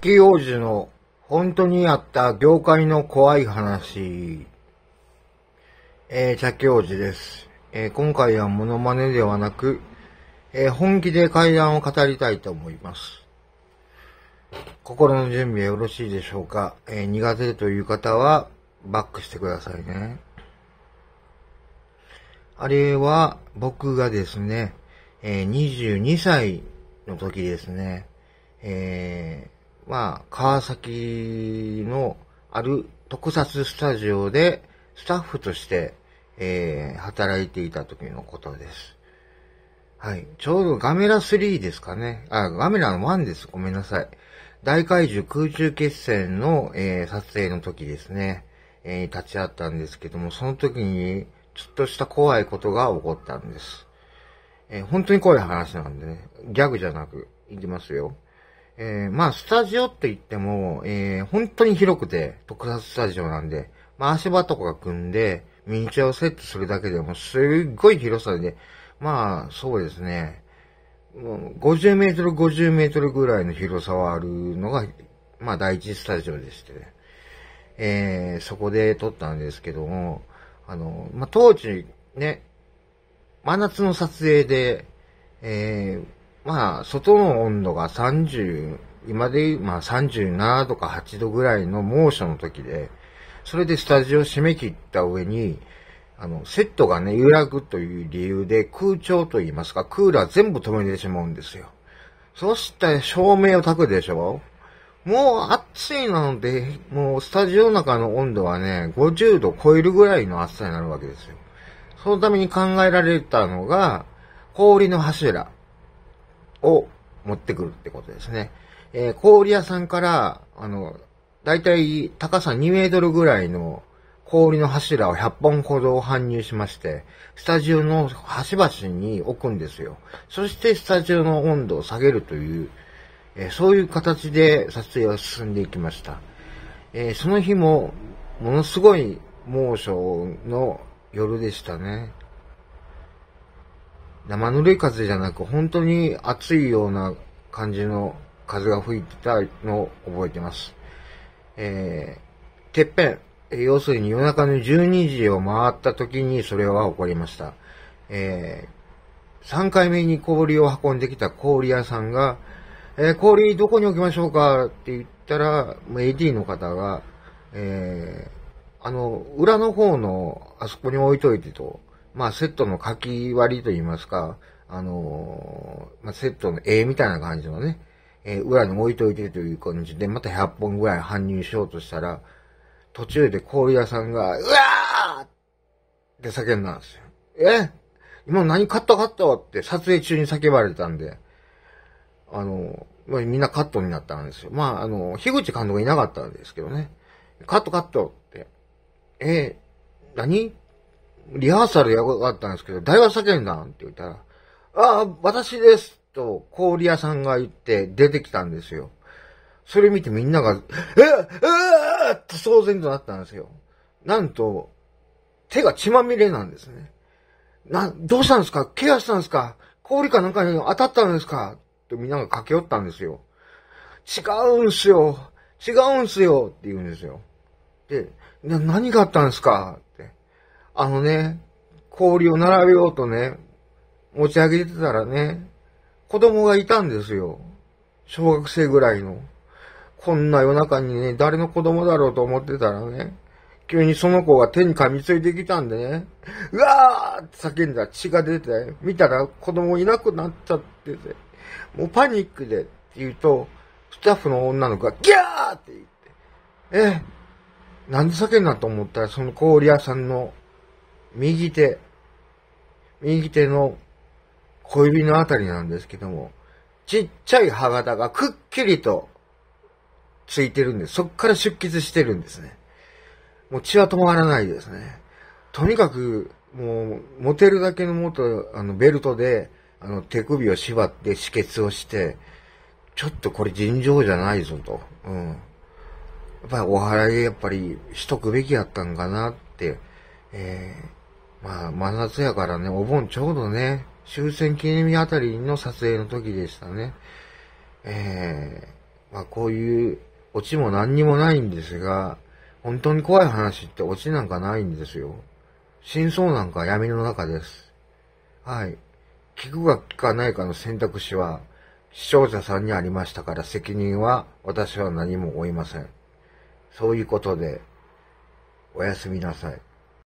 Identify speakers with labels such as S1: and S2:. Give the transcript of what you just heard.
S1: キー王子の本当にあった業界の怖い話。えー、キー王子です。えー、今回はモノマネではなく、えー、本気で階段を語りたいと思います。心の準備はよろしいでしょうか、えー、苦手という方はバックしてくださいね。あれは僕がですね、えー、22歳の時ですね、えまあ、川崎のある特撮スタジオでスタッフとして、えー、働いていた時のことです。はい。ちょうどガメラ3ですかね。あ、ガメラの1です。ごめんなさい。大怪獣空中決戦の、えー、撮影の時ですね。えー、立ち会ったんですけども、その時に、ちょっとした怖いことが起こったんです。えー、本当に怖い話なんでね。ギャグじゃなく、いきますよ。えー、まあ、スタジオって言っても、えー、本当に広くて、特撮スタジオなんで、まあ、足場とか組んで、ミニチュアをセットするだけでも、すっごい広さで、まあ、そうですね。50メートル、50メートルぐらいの広さはあるのが、まあ、第一スタジオでしてね。えー、そこで撮ったんですけども、あの、まあ、当時、ね、真夏の撮影で、えー、まあ、外の温度が30、今で、まあ37度か8度ぐらいの猛暑の時で、それでスタジオを締め切った上に、あの、セットがね、揺らぐという理由で空調と言いますか、クーラー全部止めてしまうんですよ。そしたら照明を焚くでしょもう暑いなので、もうスタジオの中の温度はね、50度超えるぐらいの暑さになるわけですよ。そのために考えられたのが、氷の柱。を持ってくるってことですね。えー、氷屋さんから、あの、だいたい高さ2メートルぐらいの氷の柱を100本ほど搬入しまして、スタジオの端々に置くんですよ。そしてスタジオの温度を下げるという、えー、そういう形で撮影は進んでいきました。えー、その日も、ものすごい猛暑の夜でしたね。生ぬるい風じゃなく、本当に暑いような感じの風が吹いてたのを覚えてます。えー、てっぺん、要するに夜中の12時を回った時にそれは起こりました。えー、3回目に氷を運んできた氷屋さんが、えー、氷どこに置きましょうかって言ったら、AD の方が、えー、あの、裏の方のあそこに置いといてと、まあ、セットの書き割りといいますか、あのー、まあ、セットの絵みたいな感じのね、えー、裏に置いといてという感じで、また100本ぐらい搬入しようとしたら、途中で氷屋さんが、うわーって叫んだんですよ。え今何買った買ったって撮影中に叫ばれたんで、あの、まあ、みんなカットになったんですよ。まあ、あの、樋口監督いなかったんですけどね。カットカットって。えー、何リハーサルやばかったんですけど、誰が叫んだんって言ったら、ああ、私ですと、氷屋さんが言って出てきたんですよ。それ見てみんなが、ええっと騒然となったんですよ。なんと、手が血まみれなんですね。な、どうしたんですかケアしたんですか氷かなんかに当たったんですかってみんなが駆け寄ったんですよ。違うんすよ違うんすよって言うんですよ。で、な、何があったんですかあのね、氷を並べようとね、持ち上げてたらね、子供がいたんですよ。小学生ぐらいの。こんな夜中にね、誰の子供だろうと思ってたらね、急にその子が手に噛みついてきたんでね、うわーって叫んだ血が出て、見たら子供いなくなっちゃってて、もうパニックでって言うと、スタッフの女の子がギャーって言って、え、なんで叫んだと思ったらその氷屋さんの右手、右手の小指のあたりなんですけども、ちっちゃい歯型がくっきりとついてるんで、そっから出血してるんですね。もう血は止まらないですね。とにかく、もう、持てるだけの元、あの、ベルトで、あの、手首を縛って止血をして、ちょっとこれ尋常じゃないぞと。うん。やっぱりお祓いやっぱりしとくべきやったんかなって、えー、まあ、真夏やからね、お盆ちょうどね、終戦記念日あたりの撮影の時でしたね。えー、まあこういうオチも何にもないんですが、本当に怖い話ってオチなんかないんですよ。真相なんか闇の中です。はい。聞くか聞かないかの選択肢は、視聴者さんにありましたから責任は私は何も負いません。そういうことで、おやすみなさい。